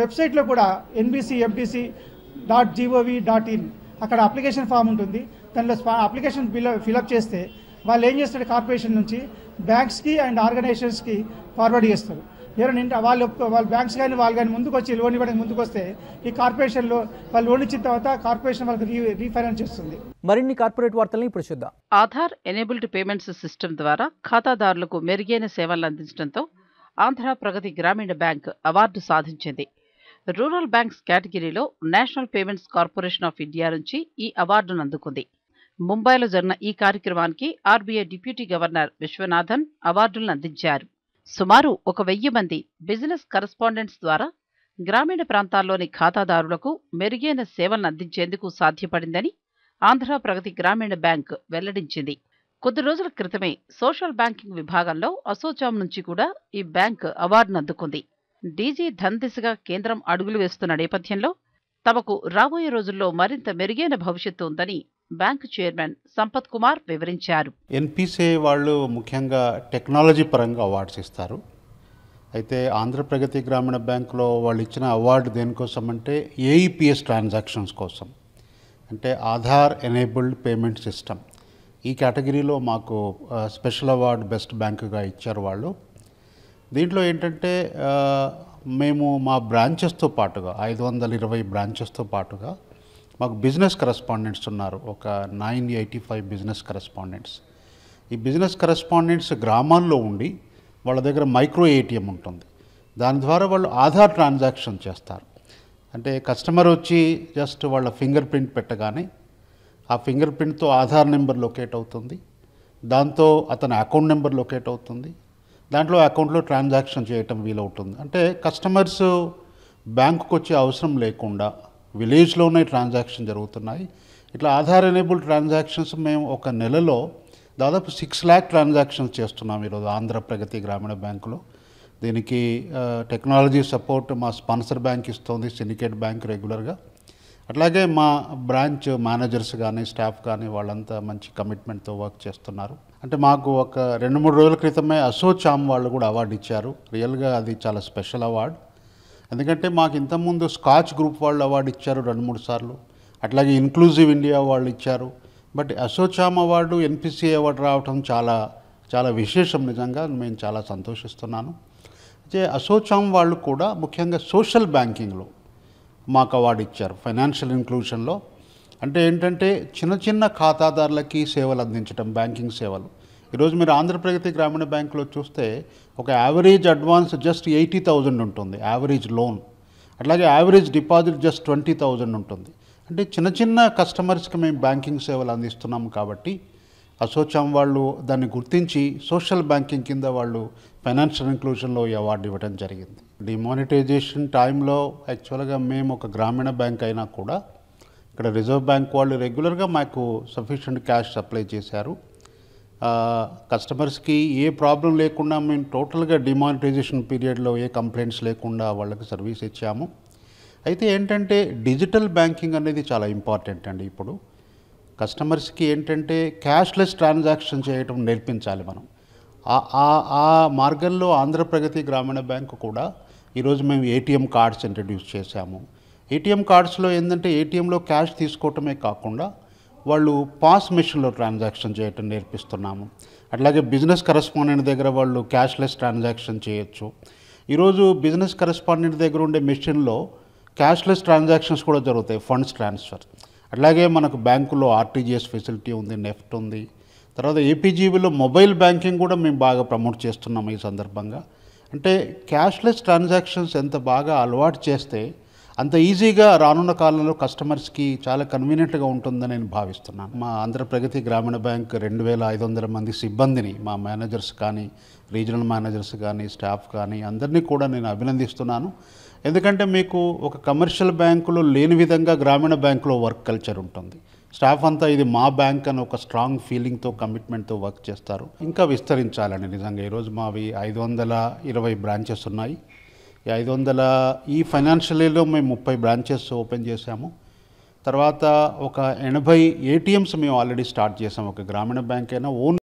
వెబ్సైట్లో కూడా NBC MTC dot gov dot in అక్కడ అప్లికేషన్ ఫామ్ ఉంటుంది దానిలో అప్లికేషన్ ఫిలప్ చేస్తే వాళ్ళు ఏం చేస్తారు కార్పొరేషన్ నుంచి బ్యాంక్స్కి అండ్ ఆర్గనైజేషన్స్కి ఫార్వర్డ్ చేస్తారు నిండా వాళ్ళు వాళ్ళు బ్యాంక్స్ కానీ వాళ్ళు కానీ ముందుకు వచ్చి లోన్ ఇవ్వడానికి ముందుకు వస్తే ఈ కార్పొరేషన్లో వాళ్ళు లోన్ ఇచ్చిన తర్వాత కార్పొరేషన్ వాళ్ళకి రీ రీఫైనాన్స్ చేస్తుంది మరిన్ని కార్పొరేట్ వార్తలను ఇప్పుడు చూద్దాం ఆధార్ ఎనేబుల్డ్ పేమెంట్స్ సిస్టమ్ ద్వారా ఖాతాదారులకు మెరుగైన సేవలు అందించడంతో ఆంధ్ర ప్రగతి గ్రామీణ బ్యాంక్ అవార్డు సాధించింది రూరల్ బ్యాంక్స్ కేటగిరీలో National Payments Corporation of India నుంచి ఈ అవార్డును అందుకుంది ముంబైలో జరిగిన ఈ కార్యక్రమానికి ఆర్బీఐ డిప్యూటీ గవర్నర్ విశ్వనాథన్ అవార్డులను అందించారు సుమారు ఒక వెయ్యి మంది బిజినెస్ కరస్పాండెంట్స్ ద్వారా గ్రామీణ ప్రాంతాల్లోని ఖాతాదారులకు మెరుగైన సేవలను అందించేందుకు సాధ్యపడిందని ఆంధ్ర ప్రగతి గ్రామీణ బ్యాంక్ వెల్లడించింది కొద్ది రోజుల క్రితమే సోషల్ బ్యాంకింగ్ విభాగంలో అసోచాం నుంచి కూడా ఈ బ్యాంక్ అవార్డును అందుకుంది డీజీ ధన్ దిశగా కేంద్రం అడుగులు వేస్తున్న నేపథ్యంలో తమకు రాబోయే రోజుల్లో మరింత మెరుగైన భవిష్యత్తు ఉందని బ్యాంకు చైర్మన్ సంపత్ కుమార్ వివరించారు ఎన్పిసి వాళ్ళు ముఖ్యంగా టెక్నాలజీ పరంగా అవార్డ్స్ ఇస్తారు అయితే ఆంధ్ర ప్రగతి గ్రామీణ బ్యాంకులో వాళ్ళు ఇచ్చిన అవార్డు దేనికోసం అంటే ఏఈపిఎస్ ట్రాన్సాక్షన్స్ కోసం అంటే ఆధార్ ఎనేబుల్డ్ పేమెంట్ సిస్టమ్ ఈ కేటగిరీలో మాకు స్పెషల్ అవార్డు బెస్ట్ బ్యాంకుగా ఇచ్చారు వాళ్ళు దీంట్లో ఏంటంటే మేము మా బ్రాంచెస్తో పాటుగా ఐదు వందల ఇరవై బ్రాంచెస్తో పాటుగా మాకు బిజినెస్ కరెస్పాండెంట్స్ ఉన్నారు ఒక nine eighty five business correspondents ఈ బిజినెస్ కరెస్పాండెంట్స్ గ్రామాల్లో ఉండి వాళ్ళ దగ్గర మైక్రో ఏటీఎం ఉంటుంది దాని ద్వారా వాళ్ళు ఆధార్ ట్రాన్సాక్షన్ చేస్తారు అంటే కస్టమర్ వచ్చి జస్ట్ వాళ్ళ ఫింగర్ ప్రింట్ పెట్టగానే ఆ ఫింగర్ ప్రింట్తో ఆధార్ నెంబర్ లొకేట్ అవుతుంది దాంతో అతని అకౌంట్ నెంబర్ లొకేట్ అవుతుంది దాంట్లో అకౌంట్లో ట్రాన్సాక్షన్ చేయటం వీలవుతుంది అంటే కస్టమర్స్ బ్యాంకుకు వచ్చే అవసరం లేకుండా విలేజ్లోనే ట్రాన్సాక్షన్ జరుగుతున్నాయి ఇట్లా ఆధార్ ఎనేబుల్ ట్రాన్సాక్షన్స్ మేము ఒక నెలలో దాదాపు సిక్స్ ల్యాక్ ట్రాన్సాక్షన్స్ చేస్తున్నాం ఈరోజు ఆంధ్ర ప్రగతి గ్రామీణ బ్యాంకులో దీనికి టెక్నాలజీ సపోర్ట్ మా స్పాన్సర్ బ్యాంక్ ఇస్తుంది సిండికేట్ బ్యాంక్ రెగ్యులర్గా అట్లాగే మా బ్రాంచ్ మేనేజర్స్ కానీ స్టాఫ్ కానీ వాళ్ళంతా మంచి కమిట్మెంట్తో వర్క్ చేస్తున్నారు అంటే మాకు ఒక రెండు మూడు రోజుల క్రితమే అసోచామ్ వాళ్ళు కూడా అవార్డు ఇచ్చారు రియల్గా అది చాలా స్పెషల్ అవార్డు ఎందుకంటే మాకు ఇంతకుముందు స్కాచ్ గ్రూప్ వాళ్ళు అవార్డు ఇచ్చారు రెండు మూడు సార్లు అట్లాగే ఇన్క్లూజివ్ ఇండియా వాళ్ళు ఇచ్చారు but ASSOCHAM award NPC award రావటం చాలా చాలా విశేషం నిజంగా నేను చాలా సంతోషిస్తున్నాను అయితే అసోచామ్ వాళ్ళు కూడా ముఖ్యంగా సోషల్ బ్యాంకింగ్లో మాకు అవార్డు ఇచ్చారు ఫైనాన్షియల్ ఇంక్లూషన్లో అంటే ఏంటంటే చిన్న చిన్న ఖాతాదారులకి సేవలు అందించడం బ్యాంకింగ్ సేవలు ఈరోజు మీరు ఆంధ్రప్రగతి గ్రామీణ బ్యాంకులో చూస్తే ఒక average advance just eighty thousand ఉంటుంది యావరేజ్ లోన్ అట్లాగే average deposit just twenty thousand ఉంటుంది అంటే చిన్న చిన్న కస్టమర్స్కి మేము బ్యాంకింగ్ సేవలు అందిస్తున్నాం కాబట్టి అసోచాం వాళ్ళు దాన్ని గుర్తించి సోషల్ బ్యాంకింగ్ కింద వాళ్ళు ఫైనాన్షియల్ ఇంక్లూషన్లో ఈ అవార్డు ఇవ్వడం జరిగింది డిమానిటైజేషన్ టైంలో యాక్చువల్గా మేము ఒక గ్రామీణ బ్యాంక్ అయినా కూడా ఇక్కడ రిజర్వ్ బ్యాంక్ వాళ్ళు రెగ్యులర్గా మాకు సఫిషియంట్ క్యాష్ సప్లై చేశారు కస్టమర్స్కి ఏ ప్రాబ్లం లేకుండా మేము టోటల్గా డిమానిటైజేషన్ పీరియడ్లో ఏ కంప్లైంట్స్ లేకుండా వాళ్ళకి సర్వీస్ ఇచ్చాము అయితే ఏంటంటే డిజిటల్ బ్యాంకింగ్ అనేది చాలా ఇంపార్టెంట్ అండి ఇప్పుడు కస్టమర్స్కి ఏంటంటే క్యాష్లెస్ ట్రాన్సాక్షన్ చేయటం నేర్పించాలి మనం ఆ మార్గంలో ఆంధ్రప్రగతి గ్రామీణ బ్యాంకు కూడా ఈరోజు మేము ఏటీఎం కార్డ్స్ ఇంట్రడ్యూస్ చేశాము ఏటీఎం కార్డ్స్లో ఏంటంటే ఏటీఎంలో క్యాష్ తీసుకోవటమే కాకుండా వాళ్ళు పాస్ మిషన్లో ట్రాన్సాక్షన్ చేయటం నేర్పిస్తున్నాము అట్లాగే బిజినెస్ కరస్పాండెంట్ దగ్గర వాళ్ళు క్యాష్లెస్ ట్రాన్సాక్షన్ చేయొచ్చు ఈరోజు బిజినెస్ కరస్పాండెంట్ దగ్గర ఉండే మిషన్లో క్యాష్లెస్ ట్రాన్సాక్షన్స్ కూడా జరుగుతాయి ఫండ్స్ ట్రాన్స్ఫర్ అట్లాగే మనకు బ్యాంకులో ఆర్టీజీఎస్ ఫెసిలిటీ ఉంది నెఫ్ట్ ఉంది తర్వాత ఏపీజీబీలో మొబైల్ బ్యాంకింగ్ కూడా మేము బాగా ప్రమోట్ చేస్తున్నాము ఈ సందర్భంగా అంటే క్యాష్లెస్ ట్రాన్సాక్షన్స్ ఎంత బాగా అలవాటు చేస్తే అంత ఈజీగా రానున్న కాలంలో కస్టమర్స్కి చాలా కన్వీనియంట్గా ఉంటుందని నేను భావిస్తున్నాను మా ఆంధ్రప్రగతి గ్రామీణ బ్యాంక్ రెండు వేల ఐదు వందల మంది సిబ్బందిని మా మేనేజర్స్ కానీ రీజనల్ మేనేజర్స్ కానీ స్టాఫ్ కానీ అందరినీ కూడా నేను అభినందిస్తున్నాను ఎందుకంటే మీకు ఒక కమర్షియల్ బ్యాంకులో లేని విధంగా గ్రామీణ బ్యాంకులో వర్క్ కల్చర్ ఉంటుంది స్టాఫ్ అంతా ఇది మా బ్యాంక్ అని ఒక స్ట్రాంగ్ ఫీలింగ్తో కమిట్మెంట్తో వర్క్ చేస్తారు ఇంకా విస్తరించాలని నిజంగా ఈరోజు మావి ఐదు వందల ఇరవై బ్రాంచెస్ ఉన్నాయి ఈ ఐదు వందల ఈ ఫైనాన్షియల్ ఇయర్లో మేము ముప్పై బ్రాంచెస్ ఓపెన్ చేశాము తర్వాత ఒక ఎనభై ఏటీఎంస్ మేము ఆల్రెడీ స్టార్ట్ చేసాము ఒక గ్రామీణ బ్యాంక్ అయినా ఓన్